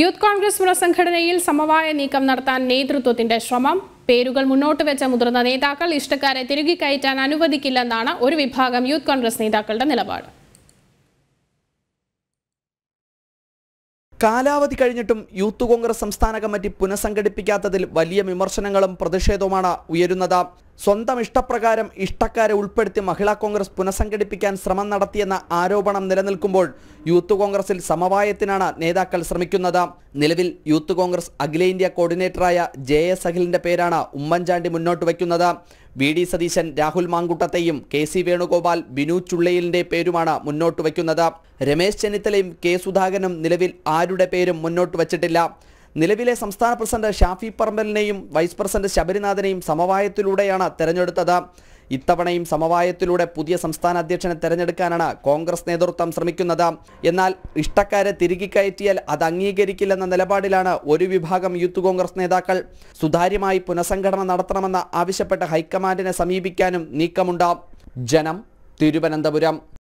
youth Congress പുനഃസംഘടനയിൽ സമവായ നീക്കം നടത്താൻ നേതൃത്വത്തിന്റെ ശ്രമം പേരുകൾ മുന്നോട്ട് വെച്ച മുതിർന്ന നേതാക്കൾ ഇഷ്ടക്കാരെ തിരികെ കയറ്റാൻ അനുവദിക്കില്ലെന്നാണ് ഒരു വിഭാഗം യൂത്ത് കോൺഗ്രസ് നേതാക്കളുടെ നിലപാട് കാലാവധി കഴിഞ്ഞിട്ടും യൂത്ത് കോൺഗ്രസ് സംസ്ഥാന കമ്മിറ്റി പുനഃസംഘടിപ്പിക്കാത്തതിൽ വലിയ വിമർശനങ്ങളും പ്രതിഷേധവുമാണ് ഉയരുന്നത് സ്വന്തം ഇഷ്ടപ്രകാരം ഇഷ്ടക്കാരെ ഉൾപ്പെടുത്തി മഹിളാ കോൺഗ്രസ് പുനഃസംഘടിപ്പിക്കാൻ ശ്രമം നടത്തിയെന്ന ആരോപണം നിലനിൽക്കുമ്പോൾ യൂത്ത് കോൺഗ്രസിൽ സമവായത്തിനാണ് നേതാക്കൾ ശ്രമിക്കുന്നത് നിലവിൽ യൂത്ത് കോൺഗ്രസ് അഖിലേന്ത്യാ കോർഡിനേറ്ററായ ജെ എസ് അഖിലിന്റെ പേരാണ് ഉമ്മൻചാണ്ടി മുന്നോട്ട് വയ്ക്കുന്നത് V D Satheesan Rahul മാങ്കുട്ടത്തെയും K C Venugopal Binu ചുള്ളയിലിന്റെ പേരുമാണ് മുന്നോട്ട് വയ്ക്കുന്നത് രമേശ് ചെന്നിത്തലയും കെ സുധാകരനും നിലവിൽ ആരുടെ പേരും മുന്നോട്ട് വച്ചിട്ടില്ല നിലവിലെ സംസ്ഥാന പ്രസിഡന്റ് ഷാഫി പറമ്പലിനെയും വൈസ് പ്രസിഡന്റ് ശബരിനാഥനെയും സമവായത്തിലൂടെയാണ് തെരഞ്ഞെടുത്തത് ഇത്തവണയും സമവായത്തിലൂടെ പുതിയ സംസ്ഥാന അധ്യക്ഷനെ തെരഞ്ഞെടുക്കാനാണ് കോൺഗ്രസ് നേതൃത്വം ശ്രമിക്കുന്നത് എന്നാൽ ഇഷ്ടക്കാരെ തിരികെ കയറ്റിയാൽ അത് അംഗീകരിക്കില്ലെന്ന നിലപാടിലാണ് ഒരു വിഭാഗം യൂത്ത് കോൺഗ്രസ് നേതാക്കൾ സുതാര്യമായി പുനഃസംഘടന നടത്തണമെന്ന് ആവശ്യപ്പെട്ട് ഹൈക്കമാൻഡിനെ സമീപിക്കാനും നീക്കമുണ്ട് ജനം തിരുവനന്തപുരം